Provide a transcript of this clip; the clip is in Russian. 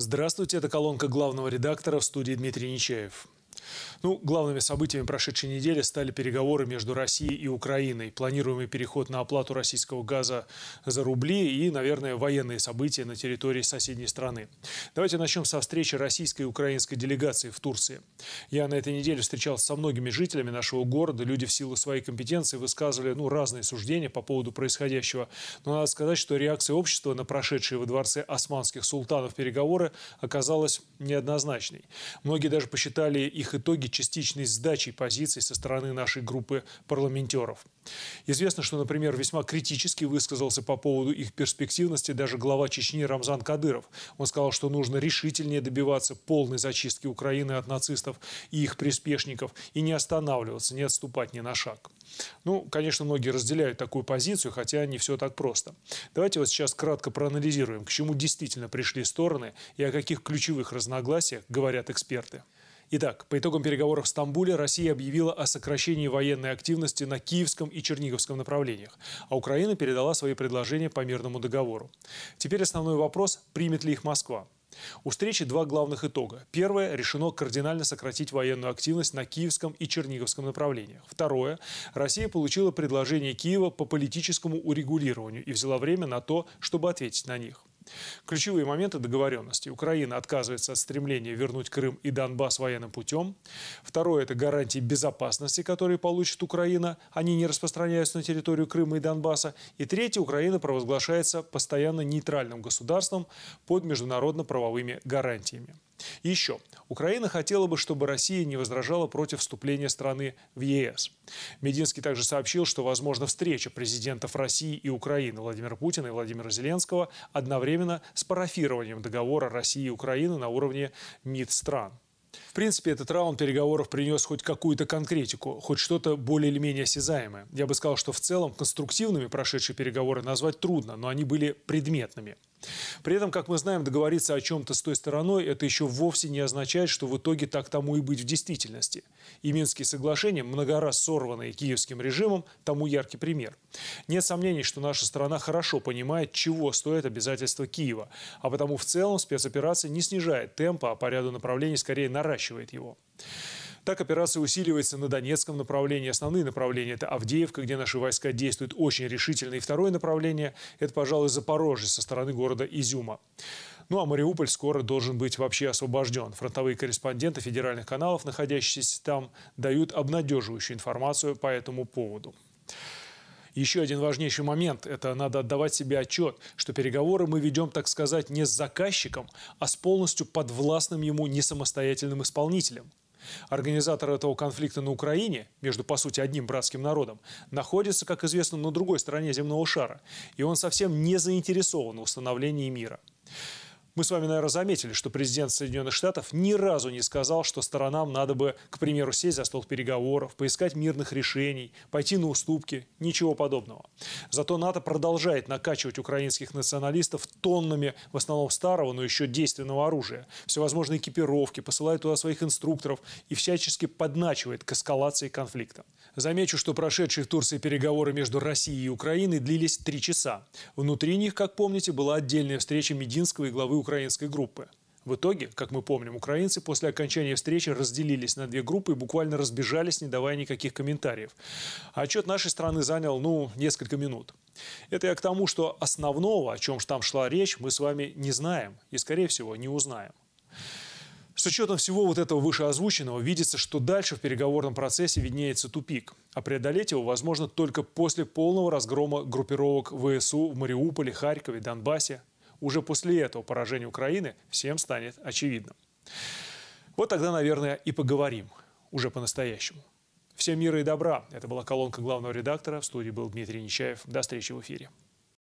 Здравствуйте, это колонка главного редактора в студии Дмитрий Нечаев. Ну, главными событиями прошедшей недели стали переговоры между Россией и Украиной, планируемый переход на оплату российского газа за рубли и, наверное, военные события на территории соседней страны. Давайте начнем со встречи российской и украинской делегации в Турции. Я на этой неделе встречался со многими жителями нашего города. Люди в силу своей компетенции высказывали ну, разные суждения по поводу происходящего. Но надо сказать, что реакция общества на прошедшие во дворце османских султанов переговоры оказалась неоднозначной. Многие даже посчитали их их итоги частичной сдачи позиций со стороны нашей группы парламентеров. Известно, что, например, весьма критически высказался по поводу их перспективности даже глава Чечни Рамзан Кадыров. Он сказал, что нужно решительнее добиваться полной зачистки Украины от нацистов и их приспешников и не останавливаться, не отступать ни на шаг. Ну, конечно, многие разделяют такую позицию, хотя не все так просто. Давайте вот сейчас кратко проанализируем, к чему действительно пришли стороны и о каких ключевых разногласиях говорят эксперты. Итак, по итогам переговоров в Стамбуле Россия объявила о сокращении военной активности на Киевском и Черниговском направлениях, а Украина передала свои предложения по мирному договору. Теперь основной вопрос – примет ли их Москва? У встречи два главных итога. Первое – решено кардинально сократить военную активность на Киевском и Черниговском направлениях. Второе – Россия получила предложение Киева по политическому урегулированию и взяла время на то, чтобы ответить на них. Ключевые моменты договоренности. Украина отказывается от стремления вернуть Крым и Донбасс военным путем. Второе – это гарантии безопасности, которые получит Украина. Они не распространяются на территорию Крыма и Донбасса. И третье – Украина провозглашается постоянно нейтральным государством под международно-правовыми гарантиями. Еще. Украина хотела бы, чтобы Россия не возражала против вступления страны в ЕС. Мединский также сообщил, что возможна встреча президентов России и Украины Владимира Путина и Владимира Зеленского одновременно с парафированием договора России и Украины на уровне МИД стран. В принципе, этот раунд переговоров принес хоть какую-то конкретику, хоть что-то более или менее осязаемое. Я бы сказал, что в целом конструктивными прошедшие переговоры назвать трудно, но они были предметными. При этом, как мы знаем, договориться о чем-то с той стороной – это еще вовсе не означает, что в итоге так тому и быть в действительности. И Минские соглашения, раз сорванные киевским режимом, тому яркий пример. Нет сомнений, что наша страна хорошо понимает, чего стоит обязательства Киева, а потому в целом спецоперация не снижает темпа, а по ряду направлений скорее наращивает наращивает его. Так операция усиливается на Донецком направлении. Основные направления – это Авдеевка, где наши войска действуют очень решительно. И второе направление – это, пожалуй, Запорожье со стороны города Изюма. Ну а Мариуполь скоро должен быть вообще освобожден. Фронтовые корреспонденты федеральных каналов, находящиеся там, дают обнадеживающую информацию по этому поводу. Еще один важнейший момент – это надо отдавать себе отчет, что переговоры мы ведем, так сказать, не с заказчиком, а с полностью подвластным ему несамостоятельным исполнителем. Организатор этого конфликта на Украине, между, по сути, одним братским народом, находится, как известно, на другой стороне земного шара, и он совсем не заинтересован в установлении мира. Мы с вами, наверное, заметили, что президент Соединенных Штатов ни разу не сказал, что сторонам надо бы, к примеру, сесть за стол переговоров, поискать мирных решений, пойти на уступки. Ничего подобного. Зато НАТО продолжает накачивать украинских националистов тоннами, в основном старого, но еще действенного оружия, всевозможной экипировки, посылает туда своих инструкторов и всячески подначивает к эскалации конфликта. Замечу, что прошедшие в Турции переговоры между Россией и Украиной длились три часа. Внутри них, как помните, была отдельная встреча Мединского и главы Украины украинской группы. В итоге, как мы помним, украинцы после окончания встречи разделились на две группы и буквально разбежались, не давая никаких комментариев. А отчет нашей страны занял, ну, несколько минут. Это я к тому, что основного, о чем там шла речь, мы с вами не знаем и, скорее всего, не узнаем. С учетом всего вот этого вышеозвученного, видится, что дальше в переговорном процессе виднеется тупик. А преодолеть его возможно только после полного разгрома группировок ВСУ в Мариуполе, Харькове, Донбассе, уже после этого поражения Украины всем станет очевидным. Вот тогда, наверное, и поговорим уже по-настоящему. Всем мира и добра. Это была колонка главного редактора. В студии был Дмитрий Нечаев. До встречи в эфире.